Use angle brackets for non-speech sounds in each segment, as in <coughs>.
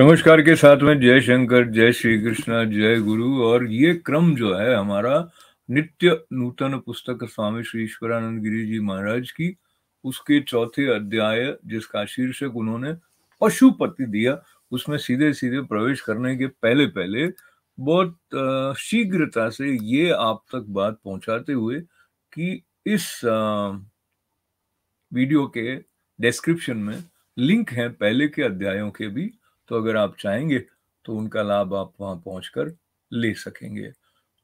नमस्कार के साथ में जय शंकर जय श्री कृष्ण जय गुरु और ये क्रम जो है हमारा नित्य नूतन पुस्तक स्वामी श्री ईश्वरानंद गिरी जी महाराज की उसके चौथे अध्याय जिसका शीर्षक उन्होंने पशुपति दिया उसमें सीधे सीधे प्रवेश करने के पहले पहले बहुत शीघ्रता से ये आप तक बात पहुंचाते हुए कि इस वीडियो के डिस्क्रिप्शन में लिंक है पहले के अध्यायों के भी तो अगर आप चाहेंगे तो उनका लाभ आप वहां पहुंचकर ले सकेंगे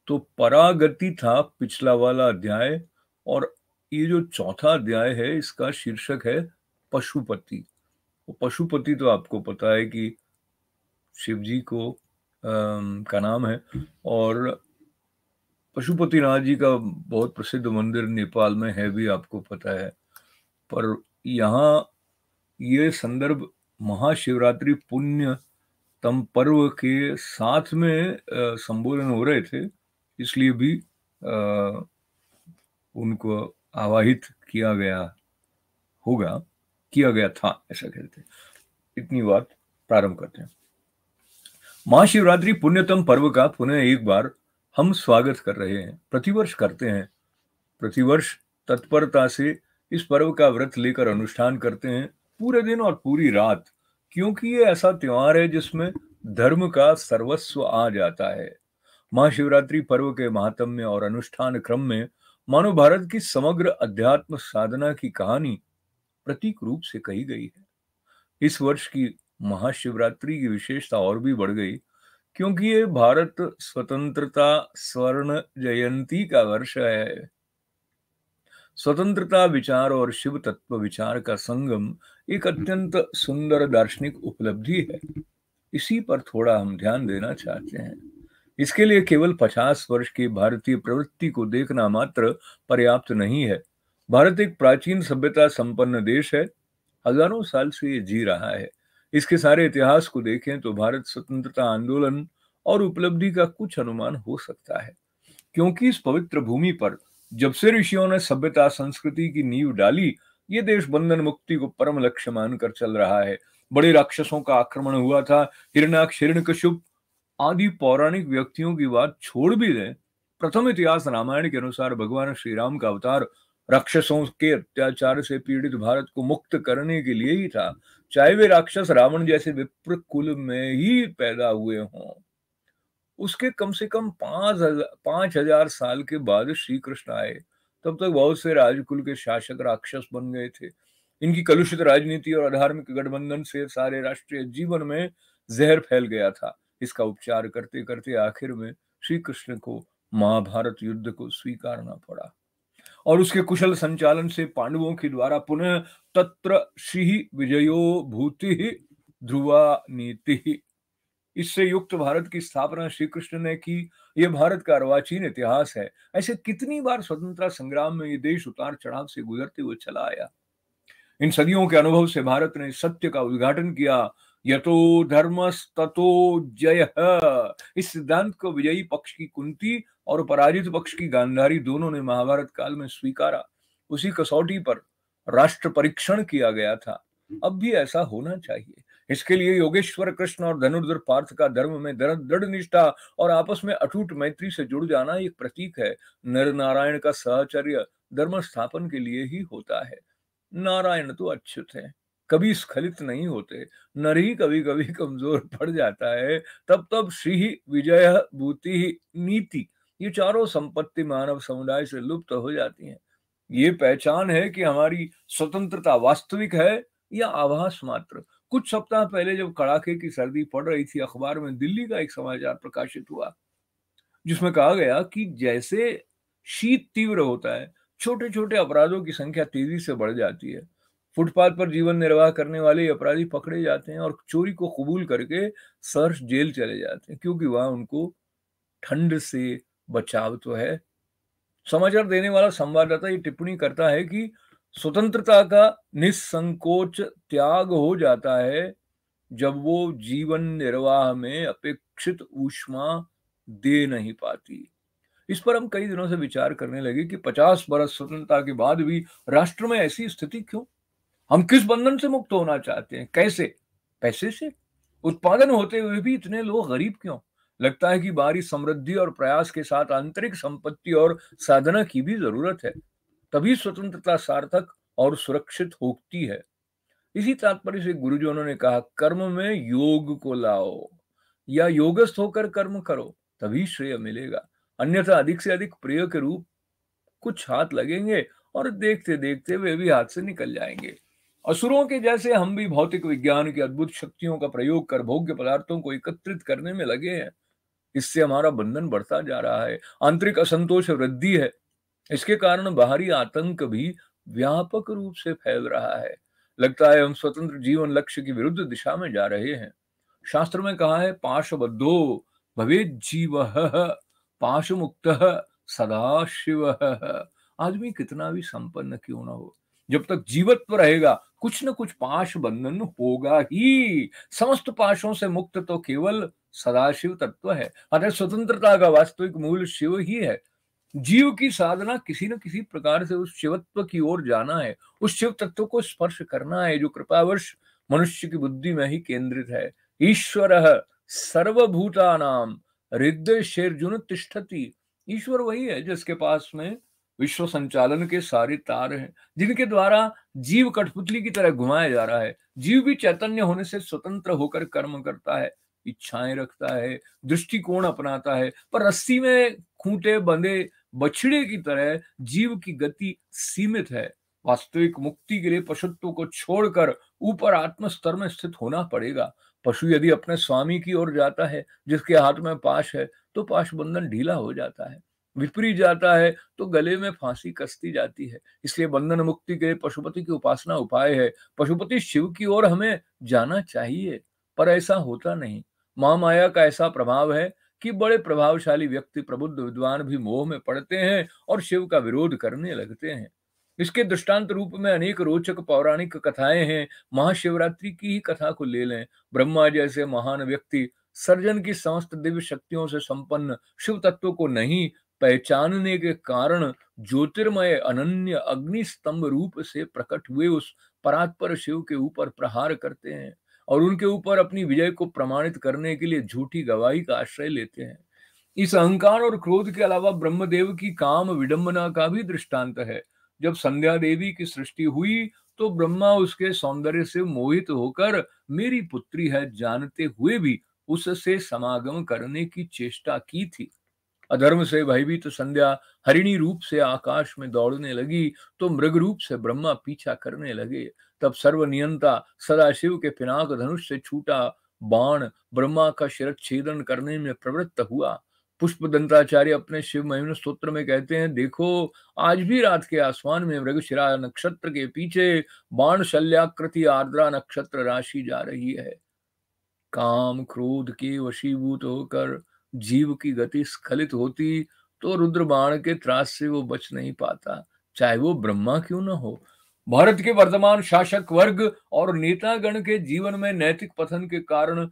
तो परागति था पिछला वाला अध्याय और ये जो चौथा अध्याय है इसका शीर्षक है पशुपति वो पशुपति तो आपको पता है कि शिव जी को आ, का नाम है और पशुपति नाथ जी का बहुत प्रसिद्ध मंदिर नेपाल में है भी आपको पता है पर यहाँ ये संदर्भ महाशिवरात्रि पुण्यतम पर्व के साथ में संबोधन हो रहे थे इसलिए भी उनको आवाहित किया गया होगा किया गया था ऐसा कहते इतनी बात प्रारंभ करते हैं महाशिवरात्रि पुण्यतम पर्व का पुनः एक बार हम स्वागत कर रहे हैं प्रतिवर्ष करते हैं प्रतिवर्ष तत्परता से इस पर्व का व्रत लेकर अनुष्ठान करते हैं पूरे दिन और पूरी रात क्योंकि ये ऐसा त्योहार है जिसमें धर्म का सर्वस्व आ जाता है महाशिवरात्रि पर्व के महात्म्य और अनुष्ठान क्रम में मानव भारत की समग्र अध्यात्म साधना की कहानी प्रतीक रूप से कही गई है इस वर्ष की महाशिवरात्रि की विशेषता और भी बढ़ गई क्योंकि ये भारत स्वतंत्रता स्वर्ण जयंती का वर्ष है स्वतंत्रता विचार और शिव तत्व विचार का संगम एक अत्यंत सुंदर दार्शनिक उपलब्धि है इसी पर थोड़ा हम ध्यान देना चाहते हैं इसके लिए केवल पचास वर्ष की भारतीय प्रवृत्ति को देखना मात्र पर्याप्त नहीं है भारत एक प्राचीन सभ्यता संपन्न देश है हजारों साल से ये जी रहा है इसके सारे इतिहास को देखें तो भारत स्वतंत्रता आंदोलन और उपलब्धि का कुछ अनुमान हो सकता है क्योंकि इस पवित्र भूमि पर जब से ऋषियों ने सभ्यता संस्कृति की नींव डाली ये देश बंधन मुक्ति को परम लक्ष्य मानकर चल रहा है बड़े राक्षसों का आक्रमण हुआ था हिरणाक्ष हिरण्यकश्यप आदि पौराणिक व्यक्तियों की बात छोड़ भी दें प्रथम इतिहास रामायण के अनुसार भगवान श्री राम का अवतार राक्षसों के अत्याचार से पीड़ित भारत को मुक्त करने के लिए ही था चाहे वे राक्षस रावण जैसे विप्र कुल में ही पैदा हुए हों उसके कम से कम पांच हजार पांच हजार साल के बाद श्री कृष्ण आए तब तक बहुत से राजकुल के शासक राक्षस बन गए थे इनकी कलुषित राजनीति और अधार्मिक गठबंधन से सारे राष्ट्रीय जीवन में जहर फैल गया था इसका उपचार करते करते आखिर में श्री कृष्ण को महाभारत युद्ध को स्वीकारना पड़ा और उसके कुशल संचालन से पांडवों के द्वारा पुनः तत्र श्री विजयो भूति ध्रुवा नीति इससे युक्त भारत की स्थापना श्री कृष्ण ने की यह भारत का अर्वाचीन इतिहास है ऐसे कितनी बार स्वतंत्रता संग्राम में ये देश उतार चढ़ाव से गुजरते हुए चला आया इन सदियों के अनुभव से भारत ने सत्य का उद्घाटन किया यतो धर्म ततो जय इस सिद्धांत को विजयी पक्ष की कुंती और पराजित पक्ष की गांधारी दोनों ने महाभारत काल में स्वीकारा उसी कसौटी पर राष्ट्र परीक्षण किया गया था अब भी ऐसा होना चाहिए इसके लिए योगेश्वर कृष्ण और धनुर्धर पार्थ का धर्म में दृढ़ निष्ठा और आपस में अटूट मैत्री से जुड़ जाना एक प्रतीक है नर नारायण का सहचर्य धर्म स्थापन के लिए ही होता है नारायण तो अच्युत है कभी स्खलित नहीं होते नर ही कभी कभी कमजोर पड़ जाता है तब तब श्री विजय भूति नीति ये चारों संपत्ति मानव समुदाय से लुप्त हो जाती हैं ये पहचान है कि हमारी स्वतंत्रता वास्तविक है या आभास मात्र कुछ सप्ताह पहले जब कड़ाके की सर्दी पड़ रही थी अखबार में दिल्ली का एक समाचार प्रकाशित हुआ जिसमें कहा गया कि जैसे शीत तीव्र होता है छोटे छोटे अपराधों की संख्या तेजी से बढ़ जाती है फुटपाथ पर जीवन निर्वाह करने वाले अपराधी पकड़े जाते हैं और चोरी को कबूल करके सर्च जेल चले जाते हैं क्योंकि वहां उनको ठंड से बचाव तो है समाचार देने वाला संवाददाता ये टिप्पणी करता है कि स्वतंत्रता का निसंकोच त्याग हो जाता है जब वो जीवन निर्वाह में अपेक्षित ऊष्मा दे नहीं पाती इस पर हम कई दिनों से विचार करने लगे कि 50 बरस स्वतंत्रता के बाद भी राष्ट्र में ऐसी स्थिति क्यों हम किस बंधन से मुक्त होना चाहते हैं कैसे पैसे से उत्पादन होते हुए भी इतने लोग गरीब क्यों लगता है कि बारी समृद्धि और प्रयास के साथ आंतरिक संपत्ति और साधना की भी जरूरत है तभी स्वतंत्रता सार्थक और सुरक्षित होती है इसी तात्पर्य से जी उन्होंने कहा कर्म में योग को लाओ या योगस्थ होकर कर्म करो तभी श्रेय मिलेगा अन्यथा अधिक से अधिक प्रिय के रूप कुछ हाथ लगेंगे और देखते देखते वे भी हाथ से निकल जाएंगे असुरों के जैसे हम भी भौतिक विज्ञान की अद्भुत शक्तियों का प्रयोग कर भोग्य पदार्थों को एकत्रित करने में लगे हैं इससे हमारा बंधन बढ़ता जा रहा है आंतरिक असंतोष वृद्धि है इसके कारण बाहरी आतंक भी व्यापक रूप से फैल रहा है लगता है हम स्वतंत्र जीवन लक्ष्य की विरुद्ध दिशा में जा रहे हैं शास्त्र में कहा है पाशबद्धो भवे जीव पाश मुक्त सदा शिव आदमी कितना भी संपन्न क्यों ना हो जब तक जीवत्व रहेगा कुछ न कुछ पाश बंधन होगा ही समस्त पाशों से मुक्त तो केवल सदाशिव तत्व है अरे स्वतंत्रता का वास्तविक मूल शिव ही है जीव की साधना किसी न किसी प्रकार से उस शिवत्व की ओर जाना है उस शिव तत्व को स्पर्श करना है जो कृपावश मनुष्य की बुद्धि में ही केंद्रित है ईश्वर सर्वभूता नाम हृदय शेरजुन तिष्ठति ईश्वर वही है जिसके पास में विश्व संचालन के सारे तार हैं जिनके द्वारा जीव कठपुतली की तरह घुमाया जा रहा है जीव भी चैतन्य होने से स्वतंत्र होकर कर्म करता है इच्छाएं रखता है दृष्टिकोण अपनाता है पर रस्सी में खूंटे बंधे बछड़े की तरह जीव की गति सीमित है वास्तविक मुक्ति के लिए पशुत्व को छोड़कर ऊपर आत्म स्तर में स्थित होना पड़ेगा पशु यदि अपने स्वामी की ओर जाता है जिसके हाथ में पाश है तो पाश बंधन ढीला हो जाता है विपरीत जाता है तो गले में फांसी कसती जाती है इसलिए बंधन मुक्ति के लिए पशुपति की उपासना उपाय है पशुपति शिव की ओर हमें जाना चाहिए पर ऐसा होता नहीं मां माया का ऐसा प्रभाव है कि बड़े प्रभावशाली व्यक्ति प्रबुद्ध विद्वान भी मोह में पड़ते हैं और शिव का विरोध करने लगते हैं इसके दृष्टांत रूप में अनेक रोचक पौराणिक कथाएं हैं महाशिवरात्रि की ही कथा को ले लें ब्रह्मा जैसे महान व्यक्ति सर्जन की समस्त दिव्य शक्तियों से संपन्न शिव तत्व को नहीं पहचानने के कारण ज्योतिर्मय अनन्य अग्नि स्तंभ रूप से प्रकट हुए उस परात्पर शिव के ऊपर प्रहार करते हैं और उनके ऊपर अपनी विजय को प्रमाणित करने के लिए झूठी गवाही का आश्रय लेते हैं इस अहंकार और क्रोध के अलावा ब्रह्मदेव की काम विडंबना का भी दृष्टांत है जब संध्या देवी की सृष्टि हुई तो ब्रह्मा उसके सौंदर्य से मोहित होकर मेरी पुत्री है जानते हुए भी उससे समागम करने की चेष्टा की थी अधर्म से भयभीत तो संध्या हरिणी रूप से आकाश में दौड़ने लगी तो मृग रूप से ब्रह्मा पीछा करने लगे तब सर्वनियंता सदाशिव के पिनाक धनुष से छूटा बाण ब्रह्मा का शिरत छेदन करने में प्रवृत्त हुआ पुष्प दंताचार्य अपने शिव महिम स्त्रोत्र में कहते हैं देखो आज भी रात के आसमान में मृगशिरा नक्षत्र के पीछे बाण शल्याकृति आर्द्रा नक्षत्र राशि जा रही है काम क्रोध के वशीभूत होकर जीव की गति स्खलित होती तो रुद्र बाण के त्रास से वो बच नहीं पाता चाहे वो ब्रह्मा क्यों ना हो भारत के वर्तमान शासक वर्ग और नेतागण के जीवन में नैतिक पथन के कारण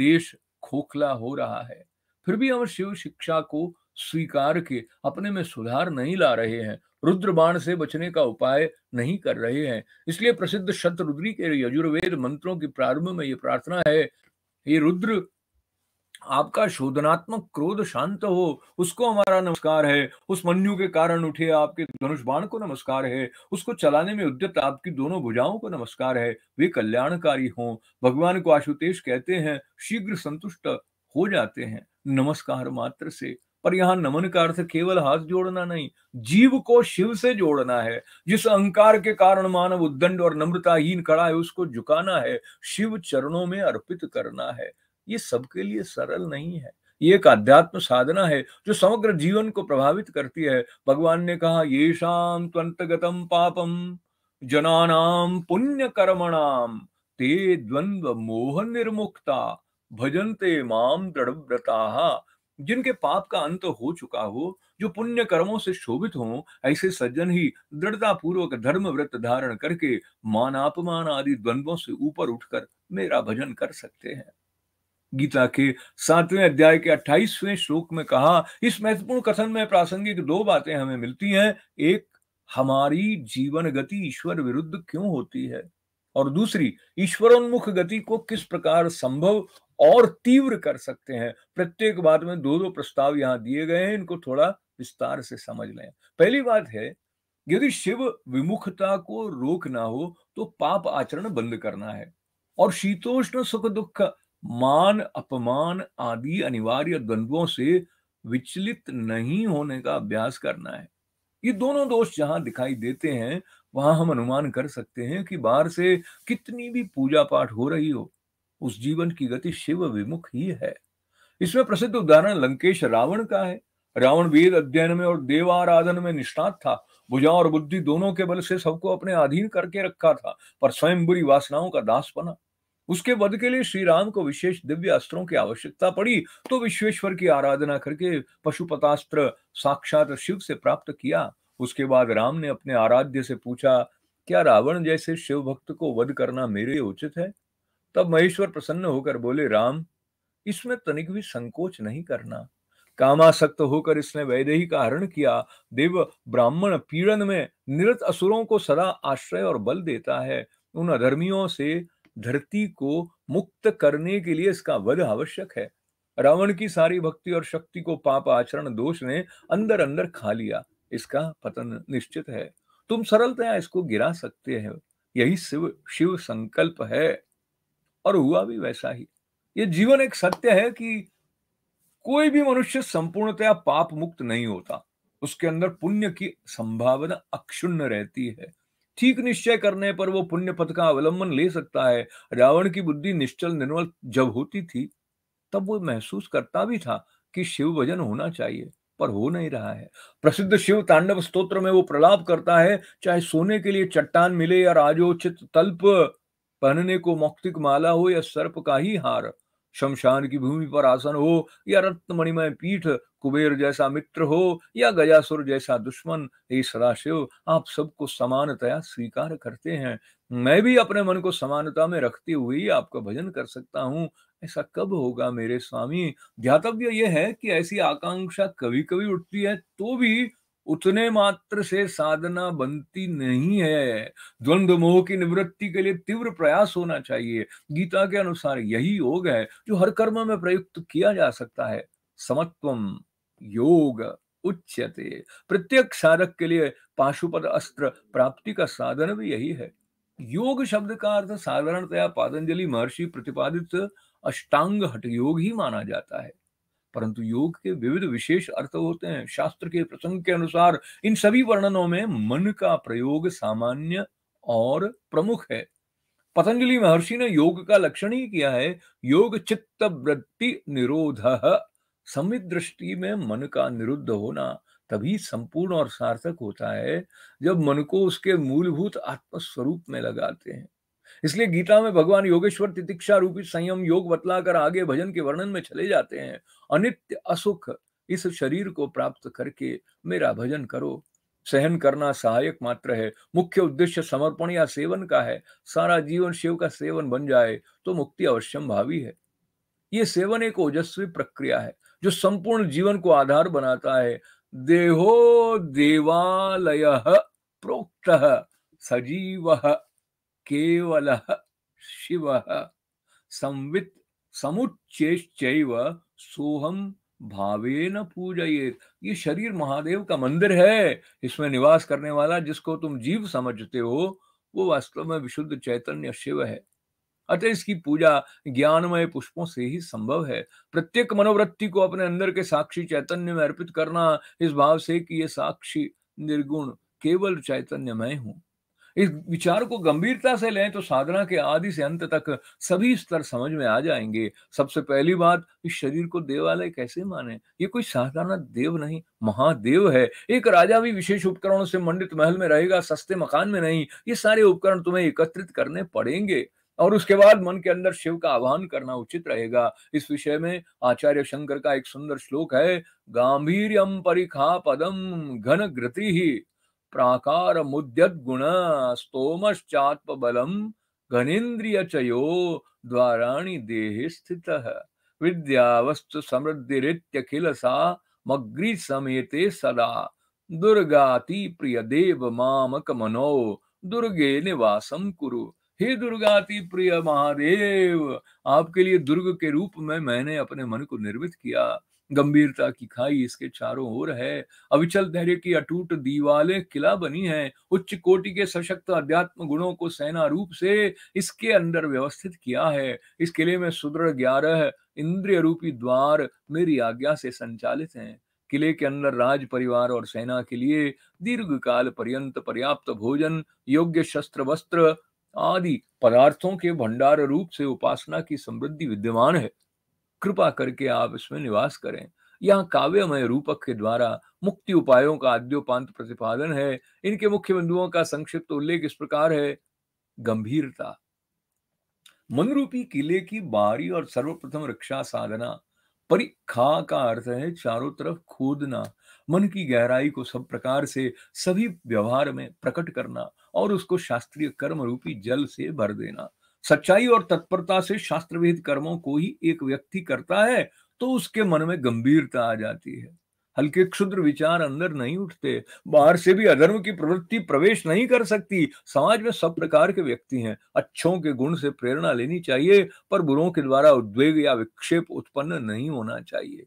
देश खोखला हो रहा है फिर भी हम शिव शिक्षा को स्वीकार के अपने में सुधार नहीं ला रहे हैं रुद्र बाण से बचने का उपाय नहीं कर रहे हैं इसलिए प्रसिद्ध शत्रुद्री के यजुर्वेद मंत्रों के प्रारंभ में ये प्रार्थना है ये रुद्र आपका शोधनात्मक क्रोध शांत हो उसको हमारा नमस्कार है उस मनु के कारण उठे आपके धनुष बाण को नमस्कार है उसको चलाने में उद्यत आपकी दोनों भुजाओं को नमस्कार है वे कल्याणकारी हों भगवान को आशुतेश कहते हैं शीघ्र संतुष्ट हो जाते हैं नमस्कार मात्र से पर यहां नमन का अर्थ केवल हाथ जोड़ना नहीं जीव को शिव से जोड़ना है जिस अहंकार के कारण मानव उद्दंड और नम्रताहीन खड़ा है उसको झुकाना है शिव चरणों में अर्पित करना है ये सबके लिए सरल नहीं है ये एक आध्यात्म साधना है जो समग्र जीवन को प्रभावित करती है भगवान ने कहा ये शाम त्वंतगतम पापम जनानाम पुण्य कर्मणाम ते द्वंद मोह निर्मुक्ता भजनते माम दृढ़व्रता जिनके पाप का अंत हो चुका हो जो पुण्य कर्मों से शोभित हो ऐसे सज्जन ही दृढ़ता पूर्वक धर्म व्रत धारण करके मान अपमान आदि द्वंद्वों से ऊपर उठकर मेरा भजन कर सकते हैं गीता के सातवें अध्याय के अट्ठाईसवें श्लोक में कहा इस महत्वपूर्ण कथन में प्रासंगिक दो बातें हमें मिलती हैं एक हमारी जीवन गति ईश्वर विरुद्ध क्यों होती है और दूसरी ईश्वरोन्मुख गति को किस प्रकार संभव और तीव्र कर सकते हैं प्रत्येक बात में दो दो प्रस्ताव यहां दिए गए हैं इनको थोड़ा विस्तार से समझ लें पहली बात है यदि शिव विमुखता को रोकना हो तो पाप आचरण बंद करना है और शीतोष्ण सुख दुख मान अपमान आदि अनिवार्य द्वंद्वों से विचलित नहीं होने का अभ्यास करना है ये दोनों दोष जहां दिखाई देते हैं वहां हम अनुमान कर सकते हैं कि बाहर से कितनी भी पूजा पाठ हो रही हो उस जीवन की गति शिव विमुख ही है इसमें प्रसिद्ध उदाहरण लंकेश रावण का है रावण वेद अध्ययन में और देवाराधन में निष्णात था भुजा और बुद्धि दोनों के बल से सबको अपने अधीन करके रखा था पर स्वयं बुरी वासनाओं का दास बना उसके वध के लिए श्री राम को विशेष दिव्य अस्त्रों की आवश्यकता पड़ी तो विश्वेश्वर की आराधना करके पशुपतास्त्र साक्षात शिव से प्राप्त किया उसके बाद राम ने अपने आराध्य से पूछा क्या रावण जैसे शिव भक्त को वध करना मेरे उचित है तब महेश्वर प्रसन्न होकर बोले राम इसमें तनिक भी संकोच नहीं करना कामासक्त होकर इसने वैदेही का हरण किया देव ब्राह्मण पीड़न में निरत असुरों को सदा आश्रय और बल देता है उन अधर्मियों से धरती को मुक्त करने के लिए इसका वध आवश्यक है रावण की सारी भक्ति और शक्ति को पाप आचरण दोष ने अंदर अंदर खा लिया इसका पतन निश्चित है तुम सरलतया इसको गिरा सकते हैं यही शिव शिव संकल्प है और हुआ भी वैसा ही ये जीवन एक सत्य है कि कोई भी मनुष्य संपूर्णतया पाप मुक्त नहीं होता उसके अंदर पुण्य की संभावना अक्षुण्ण रहती है ठीक निश्चय करने पर वो पुण्य पथ का अवलंबन ले सकता है रावण की बुद्धि निश्चल निर्मल जब होती थी तब वो महसूस करता भी था कि शिव भजन होना चाहिए पर हो नहीं रहा है प्रसिद्ध शिव तांडव स्तोत्र में वो प्रलाप करता है चाहे सोने के लिए चट्टान मिले या राजोचित तल्प पहनने को मौक्तिक माला हो या सर्प का ही हार शमशान की भूमि पर आसन हो या रत्नमणिमय पीठ कुबेर जैसा मित्र हो या गजासुर जैसा दुश्मन हे सदाशिव आप सबको समानतया स्वीकार करते हैं मैं भी अपने मन को समानता में रखते हुए आपका भजन कर सकता हूँ ऐसा कब होगा मेरे स्वामी ध्यातव्य यह है कि ऐसी आकांक्षा कभी कभी उठती है तो भी उतने मात्र से साधना बनती नहीं है द्वंद्व मोह की निवृत्ति के लिए तीव्र प्रयास होना चाहिए गीता के अनुसार यही योग है जो हर कर्म में प्रयुक्त किया जा सकता है समत्वम योग उच्चते प्रत्येक साधक के लिए पाशुपद अस्त्र प्राप्ति का साधन भी यही है योग शब्द का अर्थ साधारणतया पातंजलि महर्षि प्रतिपादित अष्टांग हट योग ही माना जाता है परंतु योग के विविध विशेष अर्थ होते हैं शास्त्र के प्रसंग के अनुसार इन सभी वर्णनों में मन का प्रयोग सामान्य और प्रमुख है पतंजलि महर्षि ने योग का लक्षण ही किया है योग चित्त वृत्ति निरोध समित दृष्टि में मन का निरुद्ध होना तभी संपूर्ण और सार्थक होता है जब मन को उसके मूलभूत आत्मस्वरूप में लगाते हैं इसलिए गीता में भगवान योगेश्वर तितिक्षा रूपी संयम योग बतलाकर आगे भजन के वर्णन में चले जाते हैं अनित्य असुख इस शरीर को प्राप्त करके मेरा भजन करो सहन करना सहायक मात्र है मुख्य उद्देश्य समर्पण या सेवन का है सारा जीवन शिव का सेवन बन जाए तो मुक्ति अवश्यम भावी है ये सेवन एक ओजस्वी प्रक्रिया है जो संपूर्ण जीवन को आधार बनाता है देहो देवालय प्रोक्त सजीव केवल शिव संवित समुच्चे सोहम भावे न पूजिए ये शरीर महादेव का मंदिर है इसमें निवास करने वाला जिसको तुम जीव समझते हो वो वास्तव में विशुद्ध चैतन्य शिव है अतः इसकी पूजा ज्ञानमय पुष्पों से ही संभव है प्रत्येक मनोवृत्ति को अपने अंदर के साक्षी चैतन्य में अर्पित करना इस भाव से कि ये साक्षी निर्गुण केवल चैतन्यमय हूं इस विचार को गंभीरता से लें तो साधना के आदि से अंत तक सभी स्तर समझ में आ जाएंगे सबसे पहली बात इस शरीर को देवालय कैसे माने ये कोई साधारण देव नहीं महादेव है एक राजा भी विशेष उपकरणों से मंडित महल में रहेगा सस्ते मकान में नहीं ये सारे उपकरण तुम्हें एकत्रित करने पड़ेंगे और उसके बाद मन के अंदर शिव का आह्वान करना उचित रहेगा इस विषय में आचार्य शंकर का एक सुंदर श्लोक है गांभीर्यम परिखा पदम घन घृति ही प्राकार मुद्यत गुण स्तोमश्चात्म बलम घनेन्द्रिय चयो द्वाराणी देह स्थित विद्या वस्तु समृद्धिरित्यखिल सा मग्री समेते सदा दुर्गाति प्रिय देव मामक मनो दुर्गे निवासम कुरु हे दुर्गा प्रिय महादेव आपके लिए दुर्ग के रूप में मैंने अपने मन को निर्मित किया गंभीरता की खाई इसके चारों ओर है अविचल धैर्य की अटूट दीवाले किला बनी है उच्च कोटि के सशक्त अध्यात्म गुणों को सेना रूप से इसके अंदर व्यवस्थित किया है इस किले में सुदृढ़ ग्यारह इंद्रिय रूपी द्वार मेरी आज्ञा से संचालित हैं किले के अंदर राज परिवार और सेना के लिए दीर्घ काल पर्यंत पर्याप्त भोजन योग्य शस्त्र वस्त्र आदि पदार्थों के भंडार रूप से उपासना की समृद्धि विद्यमान है कृपा करके आप इसमें निवास करें यह काव्यमय रूपक के द्वारा मुक्ति उपायों का आद्योपांत प्रतिपादन है इनके मुख्य बिंदुओं का संक्षिप्त उल्लेख इस प्रकार है गंभीरता मन रूपी किले की बारी और सर्वप्रथम रक्षा साधना परिखा का अर्थ है चारों तरफ खोदना मन की गहराई को सब प्रकार से सभी व्यवहार में प्रकट करना और उसको शास्त्रीय कर्म रूपी जल से भर देना सच्चाई और तत्परता से शास्त्रविद कर्मों को ही एक व्यक्ति करता है तो उसके मन में गंभीरता आ जाती है हल्के क्षुद्र विचार अंदर नहीं उठते बाहर से भी अधर्म की प्रवृत्ति प्रवेश नहीं कर सकती समाज में सब प्रकार के व्यक्ति हैं अच्छों के गुण से प्रेरणा लेनी चाहिए पर बुरों के द्वारा उद्वेग या विक्षेप उत्पन्न नहीं होना चाहिए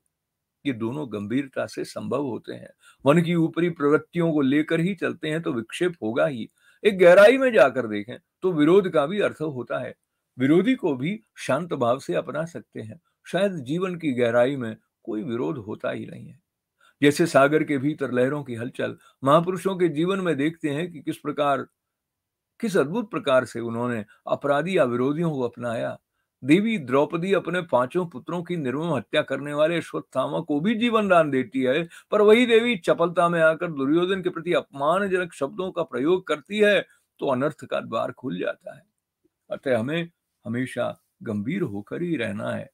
ये दोनों गंभीरता से संभव होते हैं मन की ऊपरी प्रवृत्तियों को लेकर ही चलते हैं तो विक्षेप होगा ही एक गहराई में जाकर देखें तो विरोध का भी अर्थ होता है विरोधी को भी शांत भाव से अपना सकते हैं शायद जीवन की गहराई में कोई विरोध होता ही नहीं है जैसे सागर के भीतर लहरों की हलचल महापुरुषों के जीवन में देखते हैं कि किस प्रकार किस अद्भुत प्रकार से उन्होंने अपराधी या विरोधियों को अपनाया देवी द्रौपदी अपने पांचों पुत्रों की निर्मम हत्या करने वाले अश्वत्थामा को भी जीवन दान देती है पर वही देवी चपलता में आकर दुर्योधन के प्रति अपमानजनक शब्दों का प्रयोग करती है तो अनर्थ का द्वार खुल जाता है अतः हमें हमेशा गंभीर होकर ही रहना है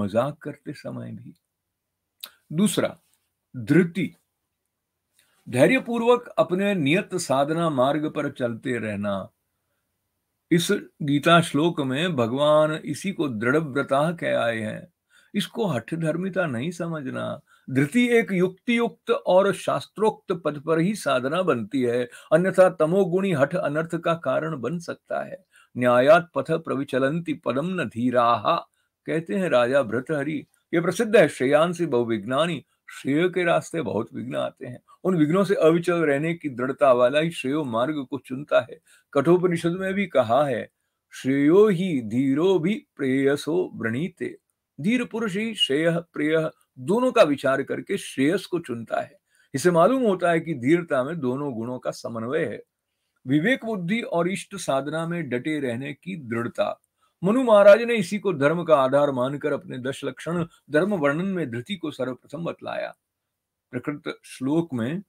मजाक करते समय भी दूसरा धृति धैर्यपूर्वक अपने नियत साधना मार्ग पर चलते रहना इस गीता श्लोक में भगवान इसी को दृढ़ व्रता कह आए हैं इसको हठ धर्मिता नहीं समझना धृति एक युक्ति युक्त और शास्त्रोक्त पद पर ही साधना बनती है अन्यथा तमोगुणी हठ अनर्थ का कारण बन सकता है न्यायात पथ प्रविचलंती पदम न धीरा कहते हैं राजा भ्रतहरी ये प्रसिद्ध है श्रेयांसी बहुविज्ञानी श्रेय के रास्ते बहुत विघ्न आते हैं उन विघ्नों से अविचल रहने की दृढ़ता वाला ही श्रेयो मार्ग को चुनता है कठोपनिषद में भी कहा है श्रेयो ही धीरो भी प्रेयसो वृणीते धीर पुरुष ही श्रेय प्रेय दोनों का विचार करके श्रेयस को चुनता है इसे मालूम होता है कि धीरता में दोनों गुणों का समन्वय है विवेक बुद्धि और इष्ट साधना में डटे रहने की दृढ़ता मनु महाराज ने इसी को धर्म का आधार मानकर अपने दश लक्षण धर्म वर्णन में धृति को सर्वप्रथम बतलाया प्रकृत श्लोक में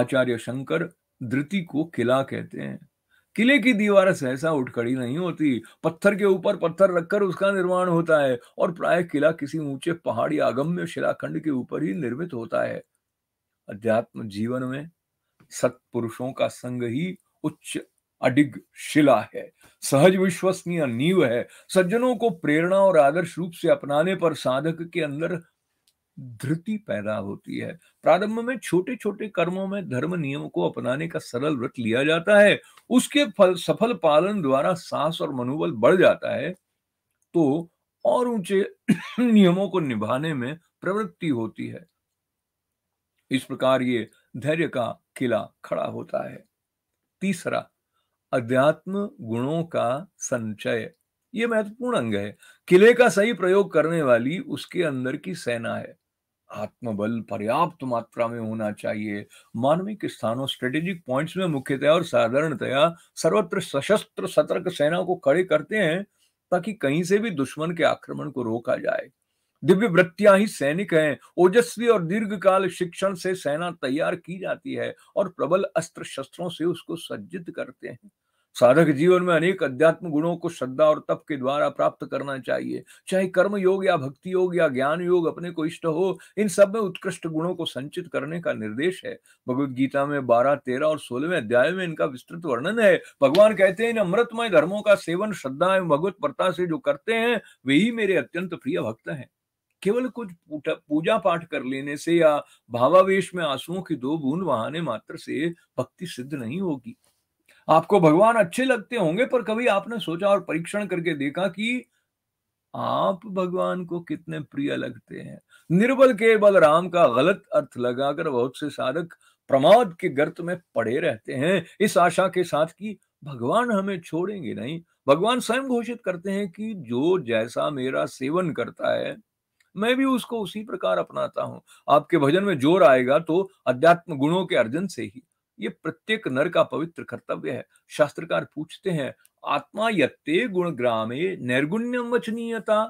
आचार्य शंकर धृति को किला कहते हैं किले की दीवार सहसा उठ खड़ी नहीं होती पत्थर के ऊपर पत्थर रखकर उसका निर्माण होता है और प्राय किला किसी ऊंचे पहाड़ी आगम्य शिलाखंड के ऊपर ही निर्मित होता है अध्यात्म जीवन में सत्पुरुषों का संग ही उच्च अडिग शिला है सहज विश्वसनीय नींव है सज्जनों को प्रेरणा और आदर्श रूप से अपनाने पर साधक के अंदर धृति पैदा होती है प्रारंभ में छोटे छोटे कर्मों में धर्म नियम को अपनाने का सरल व्रत लिया जाता है उसके फल सफल पालन द्वारा सांस और मनोबल बढ़ जाता है तो और ऊंचे <coughs> नियमों को निभाने में प्रवृत्ति होती है इस प्रकार ये धैर्य का किला खड़ा होता है तीसरा अध्यात्म गुणों का संचय ये महत्वपूर्ण अंग है किले का सही प्रयोग करने वाली उसके अंदर की सेना है आत्मबल पर्याप्त मात्रा में होना चाहिए मानविक स्थानों स्ट्रेटेजिक पॉइंट्स में मुख्यतया और साधारणतया सर्वत्र सशस्त्र सतर्क सेना को खड़े करते हैं ताकि कहीं से भी दुश्मन के आक्रमण को रोका जाए दिव्य वृत्तियां ही सैनिक हैं ओजस्वी और दीर्घकाल शिक्षण से सेना तैयार की जाती है और प्रबल अस्त्र शस्त्रों से उसको सज्जित करते हैं साधक जीवन में अनेक अध्यात्म गुणों को श्रद्धा और तप के द्वारा प्राप्त करना चाहिए चाहे कर्म योग या भक्ति योग या ज्ञान योग अपने को इष्ट हो इन सब में उत्कृष्ट गुणों को संचित करने का निर्देश है भगवत गीता में बारह तेरह और सोलहवें अध्याय में इनका विस्तृत वर्णन है भगवान कहते हैं इन अमृतमय धर्मों का सेवन श्रद्धा एवं भगवत प्रता से जो करते हैं वे ही मेरे अत्यंत प्रिय भक्त हैं केवल कुछ पूजा पाठ कर लेने से या भावावेश में आंसुओं की दो बूंद वहाने मात्र से भक्ति सिद्ध नहीं होगी आपको भगवान अच्छे लगते होंगे पर कभी आपने सोचा और परीक्षण करके देखा कि आप भगवान को कितने प्रिय लगते हैं निर्बल के राम का गलत अर्थ लगाकर बहुत से साधक प्रमाद के गर्त में पड़े रहते हैं इस आशा के साथ कि भगवान हमें छोड़ेंगे नहीं भगवान स्वयं घोषित करते हैं कि जो जैसा मेरा सेवन करता है मैं भी उसको उसी प्रकार अपनाता हूं आपके भजन में जोर आएगा तो अध्यात्म गुणों के अर्जन से ही ये प्रत्येक नर का पवित्र कर्तव्य है शास्त्रकार पूछते हैं आत्मा यत्ते गुण ग्रामे नैर्गुण्यम वचनीयता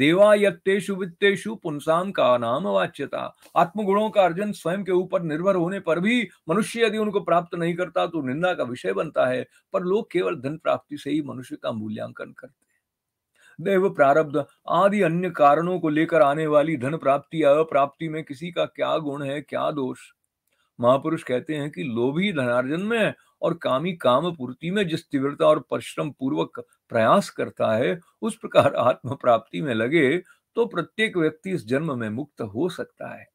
देवा यत्ते वित्तेषु पुनसाम का नाम वाच्यता आत्मगुणों का अर्जन स्वयं के ऊपर निर्भर होने पर भी मनुष्य यदि उनको प्राप्त नहीं करता तो निंदा का विषय बनता है पर लोग केवल धन प्राप्ति से ही मनुष्य का मूल्यांकन करते हैं देव प्रारब्ध आदि अन्य कारणों को लेकर आने वाली धन प्राप्ति अप्राप्ति में किसी का क्या गुण है क्या दोष महापुरुष कहते हैं कि लोभी धनार्जन में है और कामी काम पूर्ति में जिस तीव्रता और परिश्रम पूर्वक प्रयास करता है उस प्रकार आत्म प्राप्ति में लगे तो प्रत्येक व्यक्ति इस जन्म में मुक्त हो सकता है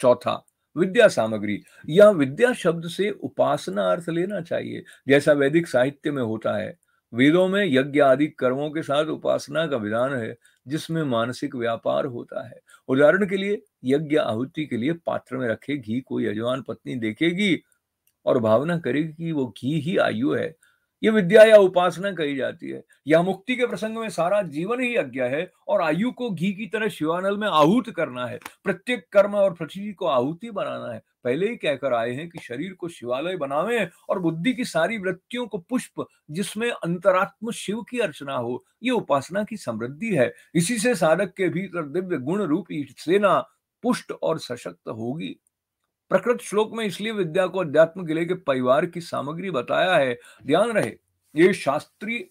चौथा विद्या सामग्री यह विद्या शब्द से उपासना अर्थ लेना चाहिए जैसा वैदिक साहित्य में होता है वेदों में यज्ञ आदि कर्मों के साथ उपासना का विधान है जिसमें मानसिक व्यापार होता है उदाहरण के लिए यज्ञ आहुति के लिए पात्र में रखे घी को यजमान पत्नी देखेगी और भावना करेगी कि वो घी ही आयु है ये विद्या या उपासना कही जाती है या मुक्ति के प्रसंग में सारा जीवन ही अज्ञा है और आयु को घी की तरह शिवानल में आहूत करना है प्रत्येक कर्म और प्रति को आहुति बनाना है पहले ही कहकर आए हैं कि शरीर को शिवालय बनावे और बुद्धि की सारी वृत्तियों को पुष्प जिसमें अंतरात्म शिव की अर्चना हो ये उपासना की समृद्धि है इसी से साधक के भीतर दिव्य गुण रूपी सेना पुष्ट और सशक्त होगी प्रकृत श्लोक में इसलिए विद्या को अध्यात्म के लिए परिवार की सामग्री बताया है ध्यान रहे ये शास्त्री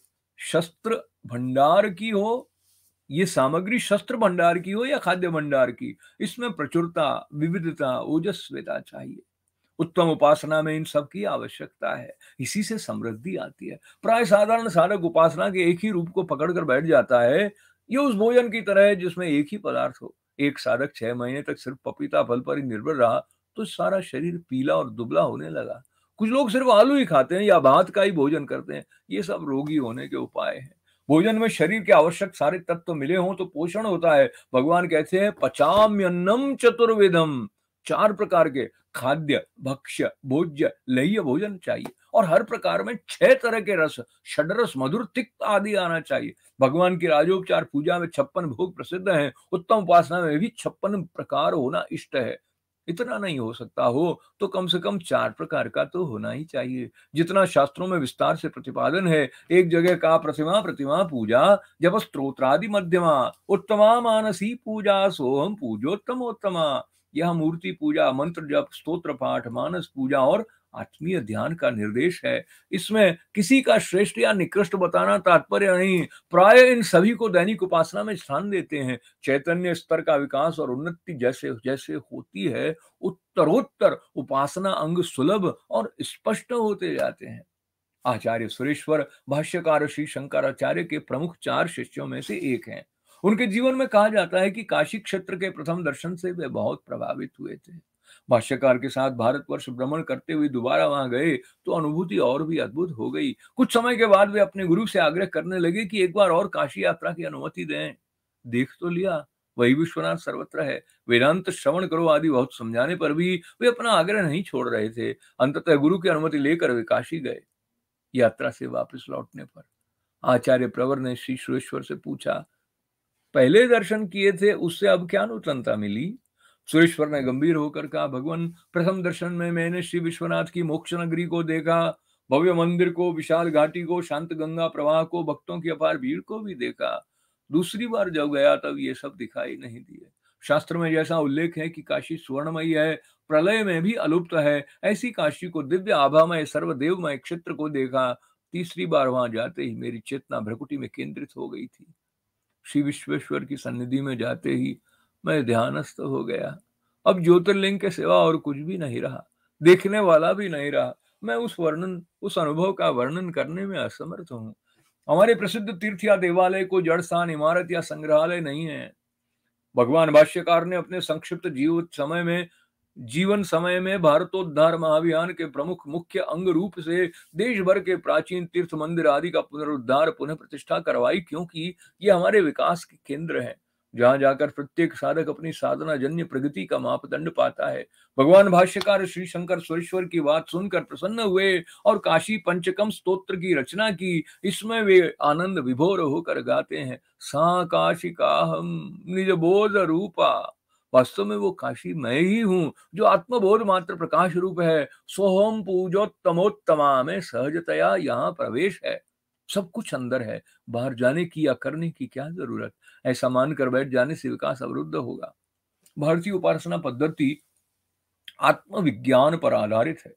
शस्त्र भंडार की हो ये सामग्री शस्त्र भंडार की हो या खाद्य भंडार की इसमें प्रचुरता विविधता ओजस्विता चाहिए उत्तम उपासना में इन सब की आवश्यकता है इसी से समृद्धि आती है प्राय साधारण साधक उपासना के एक ही रूप को पकड़कर बैठ जाता है ये उस भोजन की तरह है जिसमें एक ही पदार्थ हो एक साधक छह महीने तक सिर्फ पपीता फल पर ही निर्भर रहा तो सारा शरीर पीला और दुबला होने लगा कुछ लोग सिर्फ आलू ही खाते हैं या भात का ही भोजन करते हैं ये सब रोगी होने के उपाय हैं भोजन में शरीर के आवश्यक सारे तत्व मिले हों तो पोषण होता है भगवान कहते हैं पचाम्यन्नम चतुर्वेदम चार प्रकार के खाद्य भक्ष्य भोज्य लह्य भोजन चाहिए और हर प्रकार में छह तरह के रस षडरस मधुर तिक्त आदि आना चाहिए भगवान की राजोपचार पूजा में छप्पन भोग प्रसिद्ध हैं उत्तम उपासना में भी छप्पन प्रकार होना इष्ट है इतना नहीं हो सकता हो तो कम से कम चार प्रकार का तो होना ही चाहिए जितना शास्त्रों में विस्तार से प्रतिपादन है एक जगह का प्रतिमा प्रतिमा पूजा जब स्त्रोत्रादि मध्यमा उत्तमा मानसी पूजा सोहम पूजोत्तमोत्तमा यह मूर्ति पूजा मंत्र जप स्त्रोत्र पाठ मानस पूजा और आत्मीय ध्यान का निर्देश है इसमें किसी का श्रेष्ठ या निकृष्ट बताना तात्पर्य नहीं प्राय इन सभी को दैनिक उपासना में स्थान देते हैं चैतन्य स्तर का विकास और उन्नति जैसे जैसे होती है उत्तरोत्तर उपासना अंग सुलभ और स्पष्ट होते जाते हैं आचार्य सुरेश्वर भाष्यकार श्री शंकराचार्य के प्रमुख चार शिष्यों में से एक हैं उनके जीवन में कहा जाता है कि काशी क्षेत्र के प्रथम दर्शन से वे बहुत प्रभावित हुए थे भाष्यकार के साथ भारतवर्ष भ्रमण करते हुए दोबारा वहां गए तो अनुभूति और भी अद्भुत हो गई कुछ समय के बाद वे अपने गुरु से आग्रह करने लगे कि एक बार और काशी यात्रा की अनुमति दें देख तो लिया वही विश्वनाथ सर्वत्र है वेदांत श्रवण करो आदि बहुत समझाने पर भी वे अपना आग्रह नहीं छोड़ रहे थे अंततः गुरु की अनुमति लेकर वे काशी गए यात्रा से वापस लौटने पर आचार्य प्रवर ने श्री सुरेश्वर से पूछा पहले दर्शन किए थे उससे अब क्या नूतनता मिली सुरेश्वर ने गंभीर होकर कहा भगवान प्रथम दर्शन में मैंने श्री विश्वनाथ की मोक्ष नगरी को देखा भव्य मंदिर को विशाल घाटी को शांत गंगा प्रवाह को भक्तों की अपार भीड़ को भी देखा दूसरी बार जब गया तब ये सब दिखाई नहीं दिए शास्त्र में जैसा उल्लेख है कि काशी स्वर्णमयी है प्रलय में भी अलुप्त है ऐसी काशी को दिव्य आभामय सर्वदेवमय क्षेत्र को देखा तीसरी बार वहां जाते ही मेरी चेतना भ्रकुटी में केंद्रित हो गई थी श्री विश्वेश्वर की सन्निधि में जाते ही मैं ध्यानस्थ हो गया अब ज्योतिर्लिंग के सिवा और कुछ भी नहीं रहा देखने वाला भी नहीं रहा मैं उस वर्णन उस अनुभव का वर्णन करने में असमर्थ हूँ हमारे प्रसिद्ध तीर्थ या देवालय को जड़ स्थान इमारत या संग्रहालय नहीं है भगवान भाष्यकार ने अपने संक्षिप्त जीव समय में जीवन समय में भारतोद्धार महाभियान के प्रमुख मुख्य अंग रूप से देश भर के प्राचीन तीर्थ मंदिर आदि का पुनरुद्धार पुनः प्रतिष्ठा करवाई क्योंकि ये हमारे विकास के केंद्र हैं जहां जाकर प्रत्येक साधक अपनी साधना जन्य प्रगति का मापदंड पाता है भगवान भाष्यकार श्री शंकर स्वरेश्वर की बात सुनकर प्रसन्न हुए और काशी पंचकम स्तोत्र की रचना की इसमें वे आनंद विभोर होकर गाते हैं सा काशी का हम निज बोध रूपा वास्तव में वो काशी मैं ही हूँ जो आत्मबोध मात्र प्रकाश रूप है सोहम पूजोत्तमोत्तमा में सहजतया यहाँ प्रवेश है सब कुछ अंदर है बाहर जाने की या करने की क्या जरूरत ऐसा मान कर बैठ जाने से विकास अवरुद्ध होगा भारतीय उपासना पद्धति आत्मविज्ञान पर आधारित है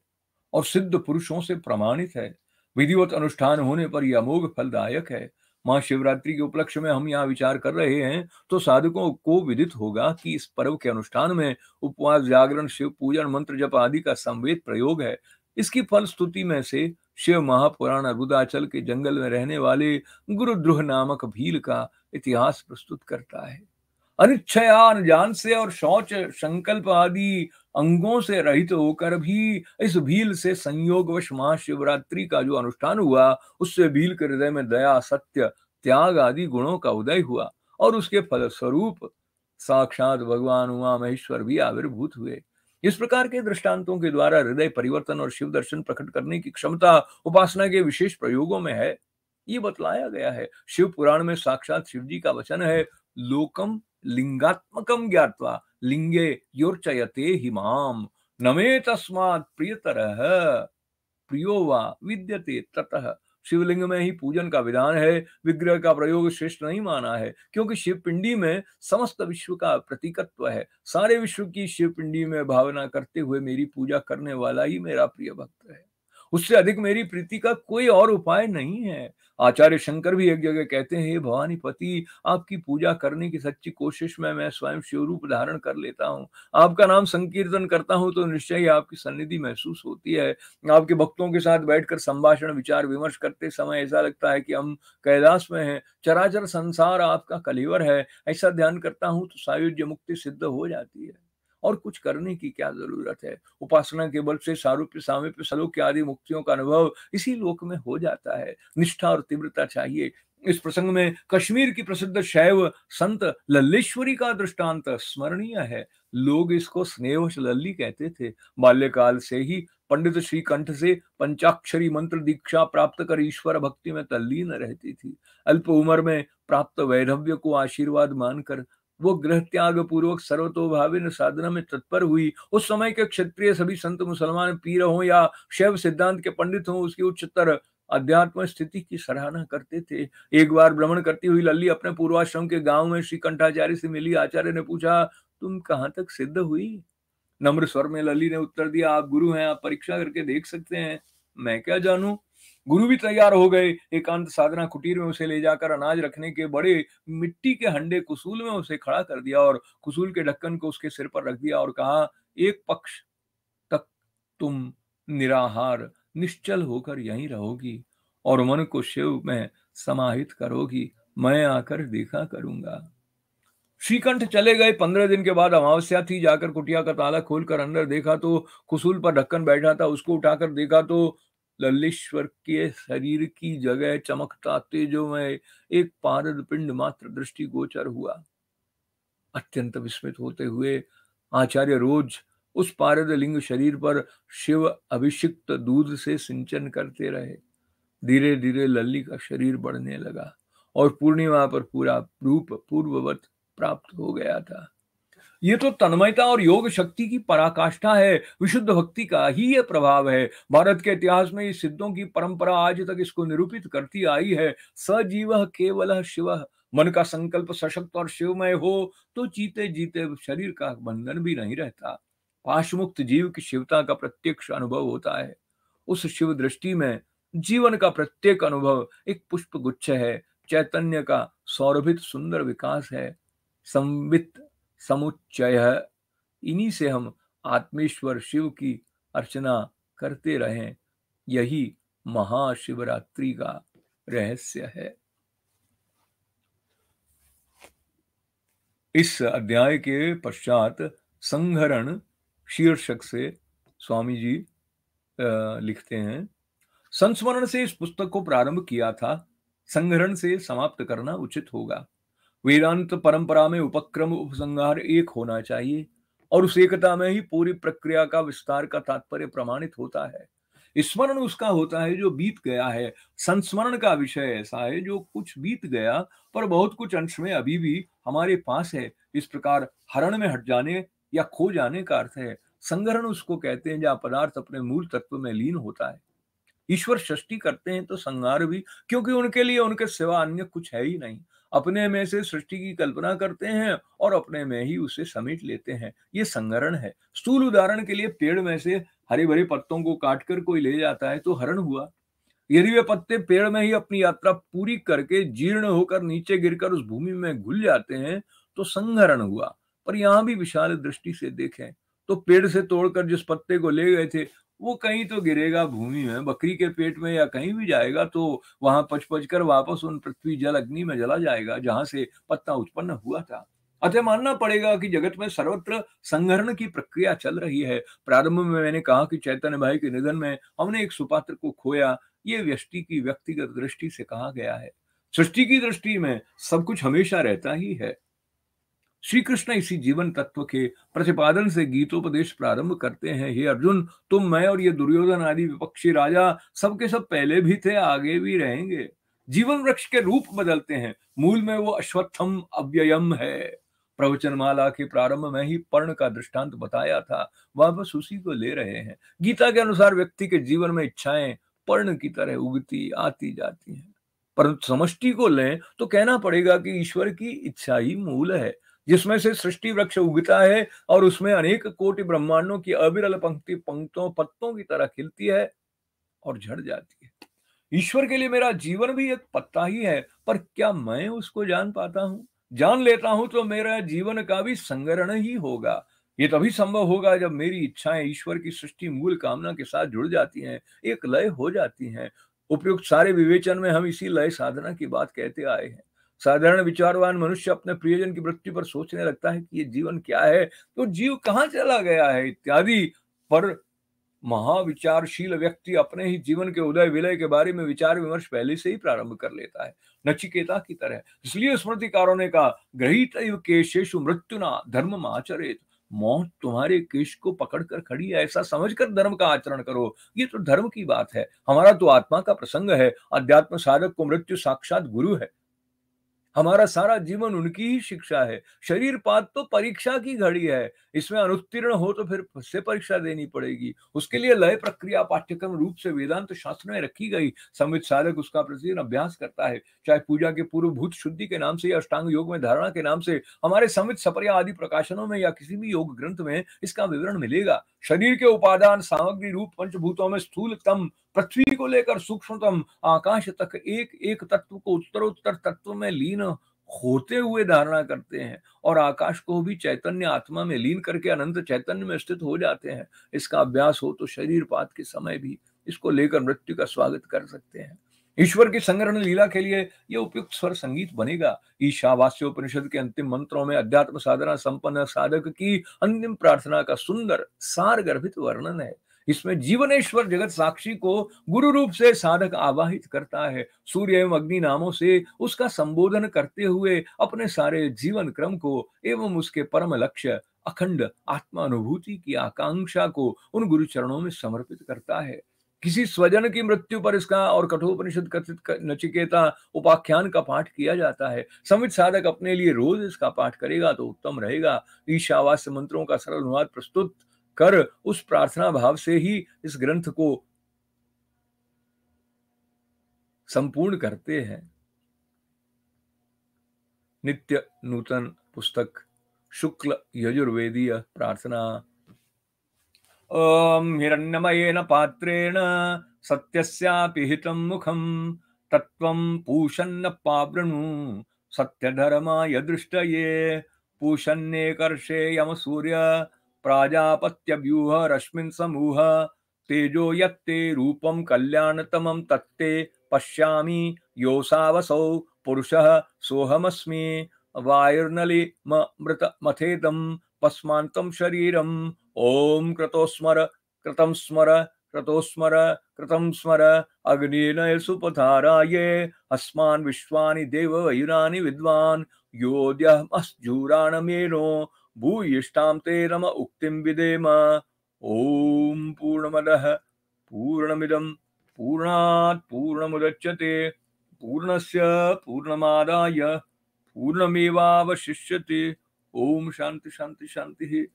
और सिद्ध पुरुषों से प्रमाणित है विधिवत अनुष्ठान होने पर यह अमोघ फलदायक है मां शिवरात्रि के उपलक्ष्य में हम यहाँ विचार कर रहे हैं तो साधकों को विदित होगा कि इस पर्व के अनुष्ठान में उपवास जागरण शिव पूजन मंत्र जप आदि का संवेद प्रयोग है इसकी फल स्तुति में से शिव महापुराण रुदाचल के जंगल में रहने वाले गुरुद्रोह नामक भील का इतिहास प्रस्तुत करता है अनिच्छया अनजान से और शौच संकल्प आदि अंगों से रहित होकर भी इस भील से संयोगवश महाशिवरात्रि का जो अनुष्ठान हुआ उससे भील के हृदय में दया सत्य त्याग आदि गुणों का उदय हुआ और उसके फलस्वरूप साक्षात भगवान उमा महेश्वर भी आविर्भूत हुए इस प्रकार के दृष्टांतों के द्वारा हृदय परिवर्तन और शिव दर्शन प्रकट करने की क्षमता उपासना के विशेष प्रयोगों में है ये बतलाया गया है शिव पुराण में साक्षात शिव जी का वचन है लोकम लिंगात्मकम ज्ञातवा लिंगे योर्चयते हिमाम नमे तस्मात प्रियतर प्रियो वा विद्यते ततः शिवलिंग में ही पूजन का विधान है विग्रह का प्रयोग श्रेष्ठ नहीं माना है क्योंकि शिवपिंडी में समस्त विश्व का प्रतीकत्व है सारे विश्व की शिवपिंडी में भावना करते हुए मेरी पूजा करने वाला ही मेरा प्रिय भक्त है उससे अधिक मेरी प्रीति का कोई और उपाय नहीं है आचार्य शंकर भी एक जगह कहते हैं भवानी पति आपकी पूजा करने की सच्ची कोशिश में मैं स्वयं शिव रूप धारण कर लेता हूँ आपका नाम संकीर्तन करता हूँ तो निश्चय ही आपकी सन्निधि महसूस होती है आपके भक्तों के साथ बैठकर संभाषण विचार विमर्श करते समय ऐसा लगता है कि हम कैलाश में हैं चराचर संसार आपका कलेवर है ऐसा ध्यान करता हूँ तो सायुज्य मुक्ति सिद्ध हो जाती है और कुछ करने की क्या जरूरत है उपासना के बल से सारूप्य सामिप्य सलोक आदि मुक्तियों का अनुभव इसी लोक में हो जाता है निष्ठा और तीव्रता चाहिए इस प्रसंग में कश्मीर की प्रसिद्ध शैव संत लल्लेश्वरी का दृष्टांत स्मरणीय है लोग इसको स्नेहवश लल्ली कहते थे बाल्यकाल से ही पंडित श्री कंठ से पंचाक्षरी मंत्र दीक्षा प्राप्त कर ईश्वर भक्ति में तल्लीन रहती थी अल्प उम्र में प्राप्त वैधव्य को आशीर्वाद मानकर वो ग्रह त्याग पूर्वक सर्वतोभाविन साधना में तत्पर हुई उस समय के क्षत्रिय सभी संत मुसलमान पीर हों या शैव सिद्धांत के पंडित हों उसकी उच्चतर अध्यात्म स्थिति की सराहना करते थे एक बार भ्रमण करती हुई लल्ली अपने पूर्वाश्रम के गांव में श्री कंठाचार्य से मिली आचार्य ने पूछा तुम कहाँ तक सिद्ध हुई नम्र स्वर में लल्ली ने उत्तर दिया आप गुरु हैं आप परीक्षा करके देख सकते हैं मैं क्या जानू गुरु भी तैयार हो गए एकांत साधना कुटीर में उसे ले जाकर अनाज रखने के बड़े मिट्टी के हंडे कुसूल में उसे खड़ा कर दिया और कुसूल के ढक्कन को उसके सिर पर रख दिया और कहा एक पक्ष तक तुम निराहार निश्चल होकर यहीं रहोगी और मन को शिव में समाहित करोगी मैं आकर देखा करूंगा श्रीकंठ चले गए पंद्रह दिन के बाद अमावस्या थी जाकर कुटिया का ताला खोलकर अंदर देखा तो कुसूल पर ढक्कन बैठा था उसको उठाकर देखा तो लल्लेश्वर के शरीर की जगह चमकता तेजो में एक पारद पिंड मात्र दृष्टि गोचर हुआ अत्यंत विस्मित होते हुए आचार्य रोज उस पारद लिंग शरीर पर शिव अभिषिक्त दूध से सिंचन करते रहे धीरे धीरे लल्ली का शरीर बढ़ने लगा और पूर्णिमा पर पूरा रूप पूर्ववत प्राप्त हो गया था ये तो तन्मयता और योग शक्ति की पराकाष्ठा है विशुद्ध भक्ति का ही यह प्रभाव है भारत के इतिहास में इस सिद्धों की परंपरा आज तक इसको निरूपित करती आई है सजीव केवल शिव मन का संकल्प सशक्त और शिवमय हो तो जीते जीते शरीर का बंधन भी नहीं रहता पाशमुक्त जीव की शिवता का प्रत्यक्ष अनुभव होता है उस शिव दृष्टि में जीवन का प्रत्येक अनुभव एक पुष्प गुच्छ है चैतन्य का सौरभित सुंदर विकास है संवित समुच्चय है इन्हीं से हम आत्मेश्वर शिव की अर्चना करते रहें यही महाशिवरात्रि का रहस्य है इस अध्याय के पश्चात संघरण शीर्षक से स्वामी जी लिखते हैं संस्मरण से इस पुस्तक को प्रारंभ किया था संग्रहण से समाप्त करना उचित होगा वेदांत तो परंपरा में उपक्रम उपसंहार एक होना चाहिए और उस एकता में ही पूरी प्रक्रिया का विस्तार का तात्पर्य प्रमाणित होता है स्मरण उसका होता है जो बीत गया है संस्मरण का विषय ऐसा है जो कुछ बीत गया पर बहुत कुछ अंश में अभी भी हमारे पास है इस प्रकार हरण में हट जाने या खो जाने का अर्थ है संग्रहण उसको कहते हैं जहां पदार्थ अपने मूल तत्व में लीन होता है ईश्वर सृष्टि करते हैं तो संहार भी क्योंकि उनके लिए उनके सिवा अन्य कुछ है ही नहीं अपने में से सृष्टि की कल्पना करते हैं और अपने में ही उसे समेट लेते हैं ये संगरण है स्थूल उदाहरण के लिए पेड़ में से हरे भरे पत्तों को काटकर कोई ले जाता है तो हरण हुआ यदि वे पत्ते पेड़ में ही अपनी यात्रा पूरी करके जीर्ण होकर नीचे गिरकर उस भूमि में घुल जाते हैं तो संघरण हुआ पर यहां भी विशाल दृष्टि से देखें तो पेड़ से तोड़कर जिस पत्ते को ले गए थे वो कहीं तो गिरेगा भूमि में बकरी के पेट में या कहीं भी जाएगा तो वहां पचपच कर वापस उन पृथ्वी जल अग्नि में जला जाएगा जहां से पत्ता उत्पन्न हुआ था अतः मानना पड़ेगा कि जगत में सर्वत्र संघर्ण की प्रक्रिया चल रही है प्रारंभ में मैंने कहा कि चैतन्य भाई के निधन में हमने एक सुपात्र को खोया ये व्यक्ति की व्यक्तिगत दृष्टि से कहा गया है सृष्टि की दृष्टि में सब कुछ हमेशा रहता ही है श्री कृष्ण इसी जीवन तत्व के प्रतिपादन से गीतोपदेश प्रारंभ करते हैं हे अर्जुन तुम मैं और ये दुर्योधन आदि विपक्षी राजा सबके सब पहले भी थे आगे भी रहेंगे जीवन वृक्ष के रूप बदलते हैं मूल में वो अश्वत्थम अव्ययम है प्रवचन माला के प्रारंभ में ही पर्ण का दृष्टांत बताया था वापस उसी को ले रहे हैं गीता के अनुसार व्यक्ति के जीवन में इच्छाएं पर्ण की तरह उगती आती जाती हैं परंतु समष्टि को लें तो कहना पड़ेगा कि ईश्वर की इच्छा ही मूल है जिसमें से सृष्टि वृक्ष उगता है और उसमें अनेक कोटि ब्रह्मांडों की अविरल पंक्ति पंक्तों पत्तों की तरह खिलती है और झड़ जाती है ईश्वर के लिए मेरा जीवन भी एक पत्ता ही है पर क्या मैं उसको जान पाता हूँ जान लेता हूं तो मेरा जीवन का भी संगरण ही होगा ये तभी संभव होगा जब मेरी इच्छाएं ईश्वर की सृष्टि मूल कामना के साथ जुड़ जाती हैं एक लय हो जाती हैं उपयुक्त सारे विवेचन में हम इसी लय साधना की बात कहते आए हैं साधारण विचारवान मनुष्य अपने प्रियजन की मृत्यु पर सोचने लगता है कि ये जीवन क्या है तो जीव कहाँ चला गया है इत्यादि पर महाविचारशील व्यक्ति अपने ही जीवन के उदय विलय के बारे में विचार विमर्श पहले से ही प्रारंभ कर लेता है नचिकेता की तरह इसलिए स्मृतिकारों ने कहा ग्रहित केशेषु मृत्यु ना धर्म आचरित मौत तुम्हारे केश को पकड़ कर खड़ी है ऐसा समझकर धर्म का आचरण करो ये तो धर्म की बात है हमारा तो आत्मा का प्रसंग है अध्यात्म साधक को मृत्यु साक्षात गुरु है हमारा सारा जीवन उनकी ही शिक्षा है शरीर पात तो परीक्षा की घड़ी है इसमें अनुत्तीर्ण हो तो फिर से परीक्षा देनी पड़ेगी उसके लिए लय प्रक्रिया पाठ्यक्रम रूप से वेदांत शास्त्र में रखी गई संवित साधक उसका प्रतिदिन अभ्यास करता है चाहे पूजा के पूर्व भूत शुद्धि के नाम से या अष्टांग योग में धारणा के नाम से हमारे संवित सपर्या आदि प्रकाशनों में या किसी भी योग ग्रंथ में इसका विवरण मिलेगा शरीर के उपादान सामग्री रूप पंचभूतों में स्थूल तम पृथ्वी को लेकर सूक्ष्मतम आकाश तक एक एक तत्व को उत्तर तत्व में लीन होते हुए धारणा करते हैं और आकाश को भी चैतन्य आत्मा में लीन करके अनंत चैतन्य में स्थित हो जाते हैं इसका अभ्यास हो तो शरीर पात के समय भी इसको लेकर मृत्यु का स्वागत कर सकते हैं ईश्वर की संग्रहण लीला के लिए यह उपयुक्त स्वर संगीत बनेगा उपनिषद के अंतिम मंत्रों में अध्यात्म साधना संपन्न साधक की अंतिम प्रार्थना का सुंदर सार गर्भित वर्णन है इसमें जीवनेश्वर जगत साक्षी को गुरु रूप से साधक आवाहित करता है सूर्य एवं अग्नि नामों से उसका संबोधन करते हुए अपने सारे जीवन क्रम को एवं उसके परम लक्ष्य अखंड आत्मानुभूति की आकांक्षा को उन गुरु चरणों में समर्पित करता है किसी स्वजन की मृत्यु पर इसका और कठोपनिषद कथित नचिकेता उपाख्यान का पाठ किया जाता है संवित साधक अपने लिए रोज इसका पाठ करेगा तो उत्तम रहेगा ईशावास्य मंत्रों का सरल अनुवाद प्रस्तुत कर उस प्रार्थना भाव से ही इस ग्रंथ को संपूर्ण करते हैं नित्य नूतन पुस्तक शुक्ल यजुर्वेदीय प्रार्थना ओम हिरण्यमयेन पात्रेण सत्यस्यापि हितं मुखं तत्त्वं पूषन्न पावृणु सत्यधर्माय दृष्टये पूषन्ये कर्षे यम सूर्य प्राजापत्यव्यूहरश्मिन् समूह तेजो यत्ते रूपं कल्याणतमं तत्ते पश्यामि योऽसावसौ पुरुषः सोऽहमस्मि वायुर्नलिमृतमथेदं पस्मान्तं शरीरम् ॐ क्रतोस्मर कृतं स्मर क्रतोस्मर कृतं स्मर अग्निनय सुपधाराये अस्मान् विश्वानि देववैरानि विद्वान् योऽद्यहमस्झूराणमेनो भूयिष्ठा ते रम उक्ति विदेम ॐ पूर्णमदः पूर्णमिदं पूर्णात् पूर्णमुदच्यते पूर्णस्य पूर्णमादाय पूर्णमेवावशिष्यते ओम शांति शांति शांति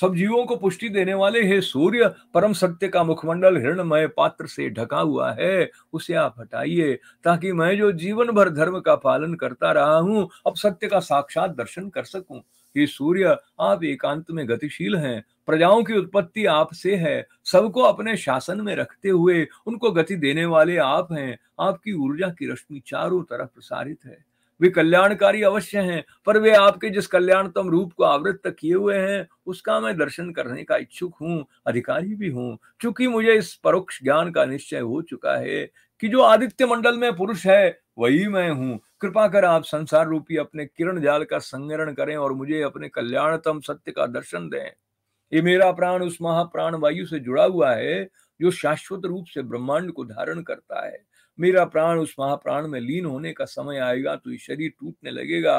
सब जीवों को पुष्टि देने वाले हे सूर्य परम सत्य का मुखमंडल हृणमय पात्र से ढका हुआ है उसे आप हटाइए ताकि मैं जो जीवन भर धर्म का पालन करता रहा हूं अब सत्य का साक्षात दर्शन कर सकूं ये सूर्य आप एकांत में गतिशील हैं प्रजाओं की उत्पत्ति आपसे है सबको अपने शासन में रखते हुए उनको गति देने वाले आप हैं आपकी ऊर्जा की रश्मि चारों तरफ प्रसारित है वे कल्याणकारी अवश्य हैं पर वे आपके जिस कल्याणतम रूप को आवृत्त किए हुए हैं उसका मैं दर्शन करने का इच्छुक हूँ अधिकारी भी हूँ चूंकि मुझे इस परोक्ष ज्ञान का निश्चय हो चुका है कि जो आदित्य मंडल में पुरुष है वही मैं हूँ कृपा कर आप संसार रूपी अपने किरण जाल का संग्रहण करें और मुझे अपने कल्याणतम सत्य का दर्शन दें ये मेरा प्राण उस महाप्राण वायु से जुड़ा हुआ है जो शाश्वत रूप से ब्रह्मांड को धारण करता है मेरा प्राण उस महाप्राण में लीन होने का समय आएगा तो ये शरीर टूटने लगेगा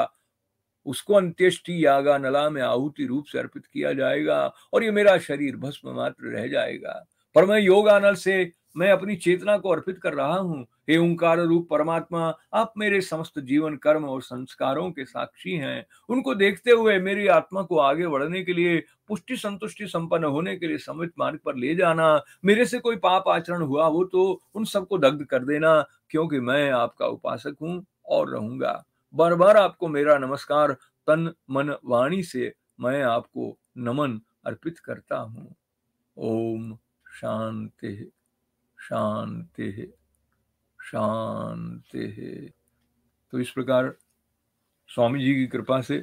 उसको अंत्येष्टि यागा नला में आहुति रूप से अर्पित किया जाएगा और ये मेरा शरीर भस्म मात्र रह जाएगा पर मैं योग आनल से मैं अपनी चेतना को अर्पित कर रहा हूँ हे ओंकार रूप परमात्मा आप मेरे समस्त जीवन कर्म और संस्कारों के साक्षी हैं उनको देखते हुए मेरी आत्मा को आगे बढ़ने के लिए पुष्टि संतुष्टि संपन्न होने के लिए समित मार्ग पर ले जाना मेरे से कोई पाप आचरण हुआ हो तो उन सबको दग्ध कर देना क्योंकि मैं आपका उपासक हूँ और रहूंगा बार बार आपको मेरा नमस्कार तन मन वाणी से मैं आपको नमन अर्पित करता हूँ ओम शांति शांति शांति तो इस प्रकार स्वामी जी की कृपा से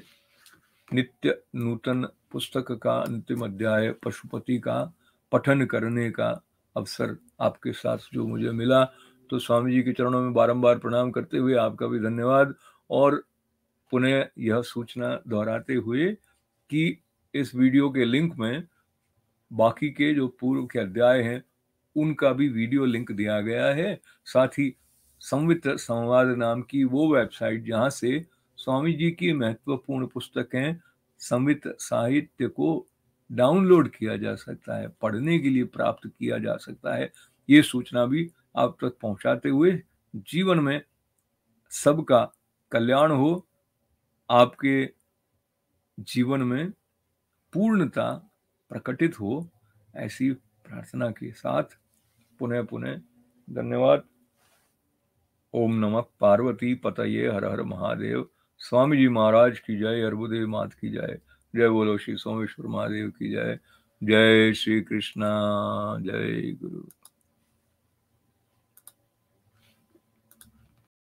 नित्य नूतन पुस्तक का अंतिम अध्याय पशुपति का पठन करने का अवसर आपके साथ जो मुझे मिला तो स्वामी जी के चरणों में बारंबार प्रणाम करते हुए आपका भी धन्यवाद और पुनः यह सूचना दोहराते हुए कि इस वीडियो के लिंक में बाकी के जो पूर्व के अध्याय हैं उनका भी वीडियो लिंक दिया गया है साथ ही संवित्र संवाद नाम की वो वेबसाइट जहाँ से स्वामी जी की महत्वपूर्ण पुस्तकें संवित साहित्य को डाउनलोड किया जा सकता है पढ़ने के लिए प्राप्त किया जा सकता है ये सूचना भी आप तक पहुंचाते हुए जीवन में सबका कल्याण हो आपके जीवन में पूर्णता प्रकटित हो ऐसी प्रार्थना के साथ पुनः पुनः धन्यवाद ओम नमः पार्वती पतये हर हर महादेव स्वामी जी महाराज की जय अर्बुदेव मात की जय जय बोलो श्री सोमेश्वर महादेव की जय जय श्री कृष्णा जय गुरु